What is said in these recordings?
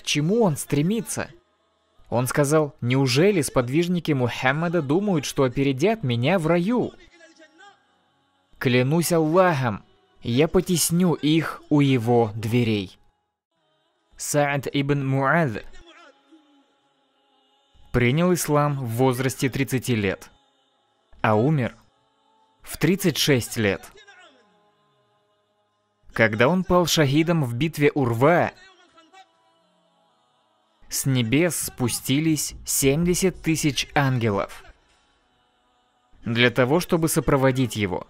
К чему он стремится? Он сказал, неужели сподвижники Мухаммада думают, что опередят меня в раю? Клянусь Аллахом, я потесню их у его дверей. Саад ибн Муад принял ислам в возрасте 30 лет, а умер в 36 лет. Когда он пал шахидом в битве Урва, с небес спустились 70 тысяч ангелов. Для того, чтобы сопроводить его.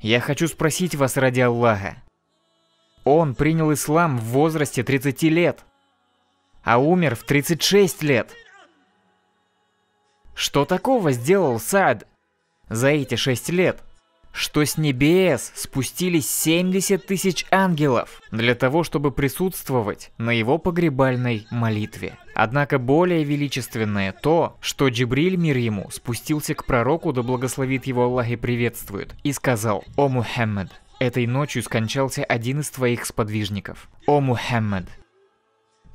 Я хочу спросить вас ради Аллаха. Он принял ислам в возрасте 30 лет, а умер в 36 лет. Что такого сделал Сад за эти 6 лет? что с небес спустились 70 тысяч ангелов для того, чтобы присутствовать на его погребальной молитве. Однако более величественное то, что Джибриль мир ему спустился к пророку, да благословит его Аллах и приветствует, и сказал «О Мухаммед, этой ночью скончался один из твоих сподвижников, о Мухаммед».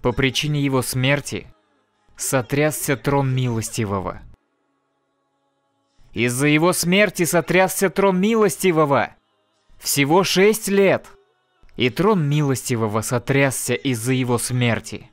По причине его смерти сотрясся трон милостивого – из-за его смерти сотрясся трон Милостивого. Всего шесть лет. И трон Милостивого сотрясся из-за его смерти.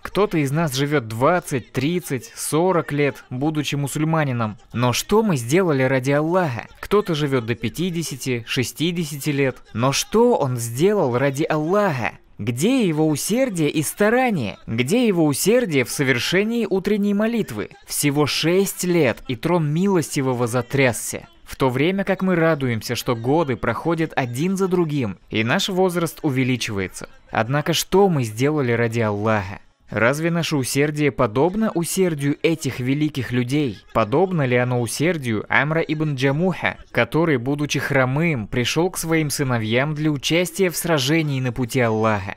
Кто-то из нас живет 20, 30, 40 лет, будучи мусульманином. Но что мы сделали ради Аллаха? Кто-то живет до 50, 60 лет. Но что он сделал ради Аллаха? Где его усердие и старание? Где его усердие в совершении утренней молитвы? Всего шесть лет, и трон милостивого затрясся. В то время как мы радуемся, что годы проходят один за другим, и наш возраст увеличивается. Однако что мы сделали ради Аллаха? Разве наше усердие подобно усердию этих великих людей? Подобно ли оно усердию Амра ибн Джамуха, который, будучи хромым, пришел к своим сыновьям для участия в сражении на пути Аллаха?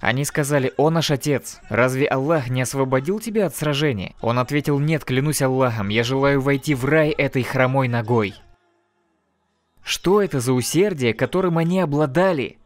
Они сказали, «О наш отец, разве Аллах не освободил тебя от сражения?» Он ответил, «Нет, клянусь Аллахом, я желаю войти в рай этой хромой ногой». Что это за усердие, которым они обладали?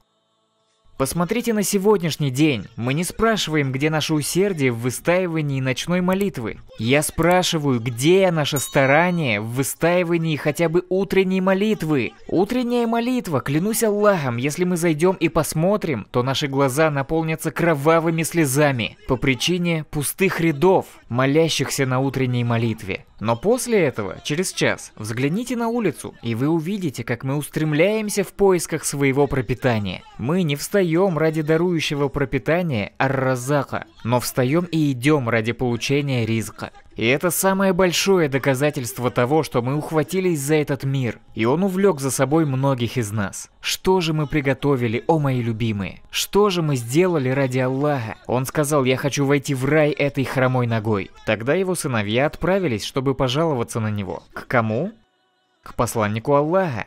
Посмотрите на сегодняшний день. Мы не спрашиваем, где наше усердие в выстаивании ночной молитвы. Я спрашиваю, где наше старание в выстаивании хотя бы утренней молитвы. Утренняя молитва, клянусь Аллахом, если мы зайдем и посмотрим, то наши глаза наполнятся кровавыми слезами по причине пустых рядов, молящихся на утренней молитве. Но после этого, через час, взгляните на улицу, и вы увидите, как мы устремляемся в поисках своего пропитания. Мы не встаем ради дарующего пропитания ар-разака, но встаем и идем ради получения риска. И это самое большое доказательство того, что мы ухватились за этот мир, и он увлек за собой многих из нас. Что же мы приготовили, о мои любимые? Что же мы сделали ради Аллаха? Он сказал, я хочу войти в рай этой хромой ногой. Тогда его сыновья отправились, чтобы пожаловаться на него. К кому? К посланнику Аллаха.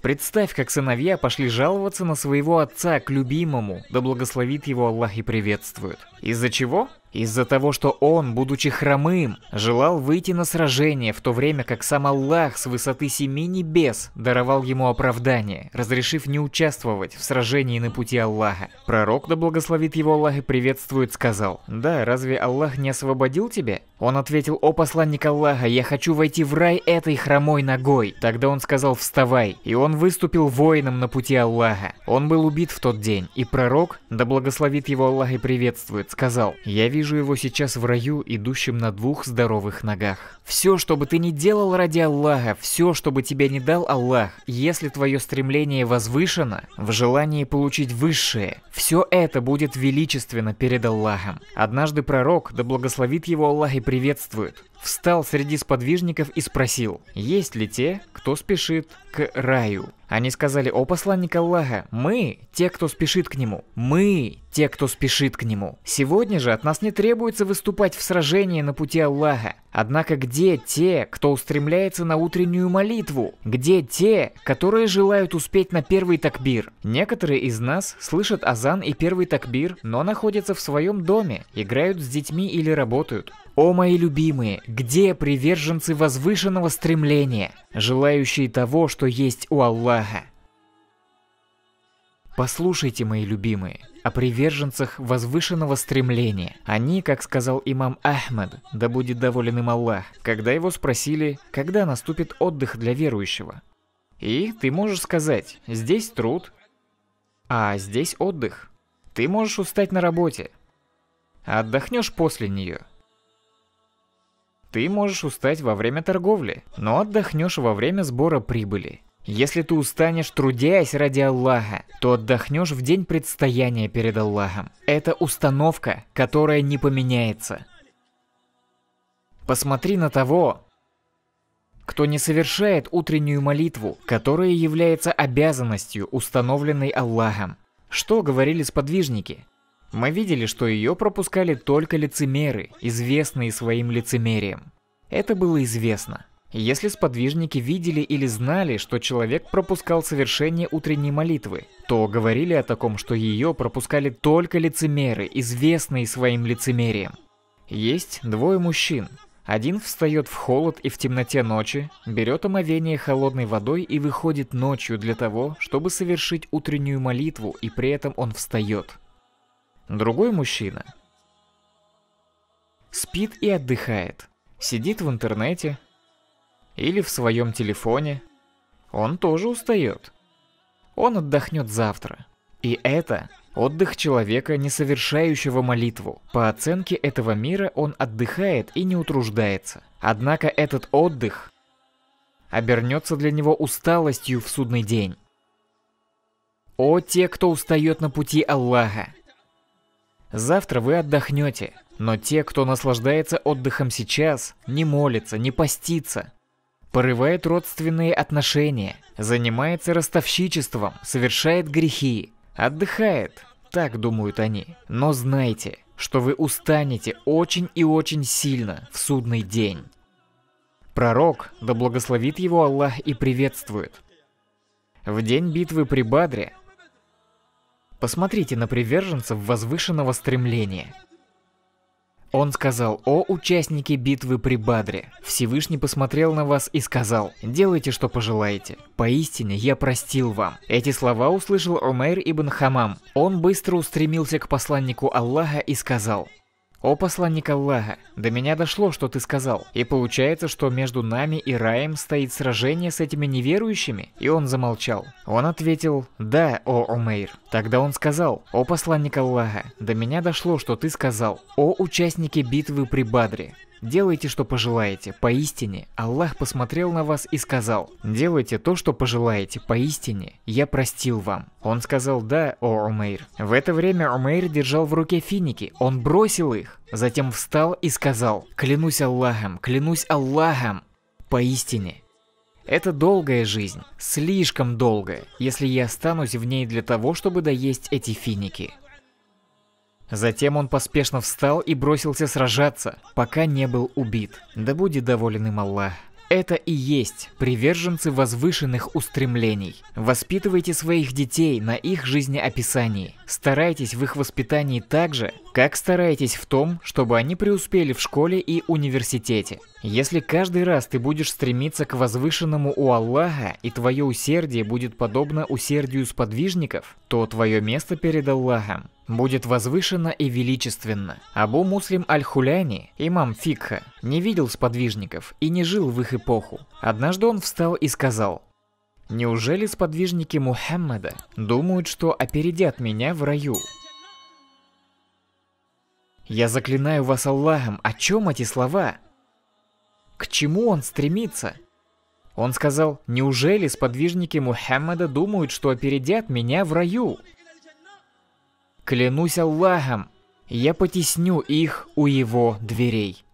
Представь, как сыновья пошли жаловаться на своего отца к любимому, да благословит его Аллах и приветствует. Из-за чего? Из-за того, что он, будучи хромым, желал выйти на сражение, в то время как сам Аллах с высоты семи небес даровал ему оправдание, разрешив не участвовать в сражении на пути Аллаха. Пророк, да благословит его Аллах и приветствует, сказал, «Да, разве Аллах не освободил тебя?» Он ответил, «О посланник Аллаха, я хочу войти в рай этой хромой ногой». Тогда он сказал, «Вставай», и он выступил воином на пути Аллаха. Он был убит в тот день, и пророк, да благословит его Аллах и приветствует, сказал, «Я вижу вижу его сейчас в раю, идущим на двух здоровых ногах. Все, что бы ты ни делал ради Аллаха, все, что бы тебе не дал Аллах, если твое стремление возвышено, в желании получить высшее, все это будет величественно перед Аллахом. Однажды пророк, да благословит его Аллах и приветствует, встал среди сподвижников и спросил, есть ли те, кто спешит к раю? Они сказали, о посланник Аллаха, мы – те, кто спешит к нему. Мы – те, кто спешит к нему. Сегодня же от нас не требуется выступать в сражении на пути Аллаха. Однако где те, кто устремляется на утреннюю молитву? Где те, которые желают успеть на первый такбир? Некоторые из нас слышат азан и первый такбир, но находятся в своем доме, играют с детьми или работают. О мои любимые, где приверженцы возвышенного стремления, желающие того, что есть у Аллаха? Послушайте, мои любимые, о приверженцах возвышенного стремления. Они, как сказал имам Ахмед, да будет доволен им Аллах, когда его спросили, когда наступит отдых для верующего. И ты можешь сказать, здесь труд, а здесь отдых. Ты можешь устать на работе, отдохнешь после нее. Ты можешь устать во время торговли, но отдохнешь во время сбора прибыли. Если ты устанешь, трудясь ради Аллаха, то отдохнешь в день предстояния перед Аллахом. Это установка, которая не поменяется. Посмотри на того, кто не совершает утреннюю молитву, которая является обязанностью, установленной Аллахом. Что говорили сподвижники? Мы видели, что ее пропускали только лицемеры, известные своим лицемерием. Это было известно. Если сподвижники видели или знали, что человек пропускал совершение утренней молитвы, то говорили о таком, что ее пропускали только лицемеры, известные своим лицемерием. Есть двое мужчин. Один встает в холод и в темноте ночи, берет омовение холодной водой и выходит ночью для того, чтобы совершить утреннюю молитву, и при этом он встает. Другой мужчина спит и отдыхает. Сидит в интернете, или в своем телефоне, он тоже устает. Он отдохнет завтра. И это отдых человека, не совершающего молитву. По оценке этого мира он отдыхает и не утруждается. Однако этот отдых обернется для него усталостью в судный день. О те, кто устает на пути Аллаха! Завтра вы отдохнете, но те, кто наслаждается отдыхом сейчас, не молится, не постится, порывает родственные отношения, занимается ростовщичеством, совершает грехи, отдыхает, так думают они. Но знайте, что вы устанете очень и очень сильно в судный день. Пророк, да благословит его Аллах и приветствует. В день битвы при Бадре Посмотрите на приверженцев возвышенного стремления – он сказал, «О, участники битвы при Бадре, Всевышний посмотрел на вас и сказал, делайте, что пожелаете. Поистине, я простил вам». Эти слова услышал Умейр ибн Хамам. Он быстро устремился к посланнику Аллаха и сказал, «О посланник Аллаха, до меня дошло, что ты сказал. И получается, что между нами и раем стоит сражение с этими неверующими?» И он замолчал. Он ответил «Да, о Умейр». Тогда он сказал «О посланник Аллаха, до меня дошло, что ты сказал. О участники битвы при Бадре, Делайте, что пожелаете, поистине. Аллах посмотрел на вас и сказал, делайте то, что пожелаете, поистине. Я простил вам. Он сказал «Да, о Умейр». В это время Умейр держал в руке финики, он бросил их. Затем встал и сказал «Клянусь Аллахом, клянусь Аллахом, поистине». Это долгая жизнь, слишком долгая, если я останусь в ней для того, чтобы доесть эти финики. Затем он поспешно встал и бросился сражаться, пока не был убит. Да будет доволен им Аллах. Это и есть приверженцы возвышенных устремлений. Воспитывайте своих детей на их жизнеописании. Старайтесь в их воспитании так же, как стараетесь в том, чтобы они преуспели в школе и университете. Если каждый раз ты будешь стремиться к возвышенному у Аллаха, и твое усердие будет подобно усердию сподвижников, то твое место перед Аллахом будет возвышенно и величественно. Абу Муслим Аль-Хуляни, имам Фикха, не видел сподвижников и не жил в их эпоху. Однажды он встал и сказал, «Неужели сподвижники Мухаммада думают, что опередят меня в раю?» Я заклинаю вас Аллахом, о чем эти слова? К чему он стремится? Он сказал, неужели сподвижники Мухаммада думают, что опередят меня в раю? Клянусь Аллахом, я потесню их у его дверей.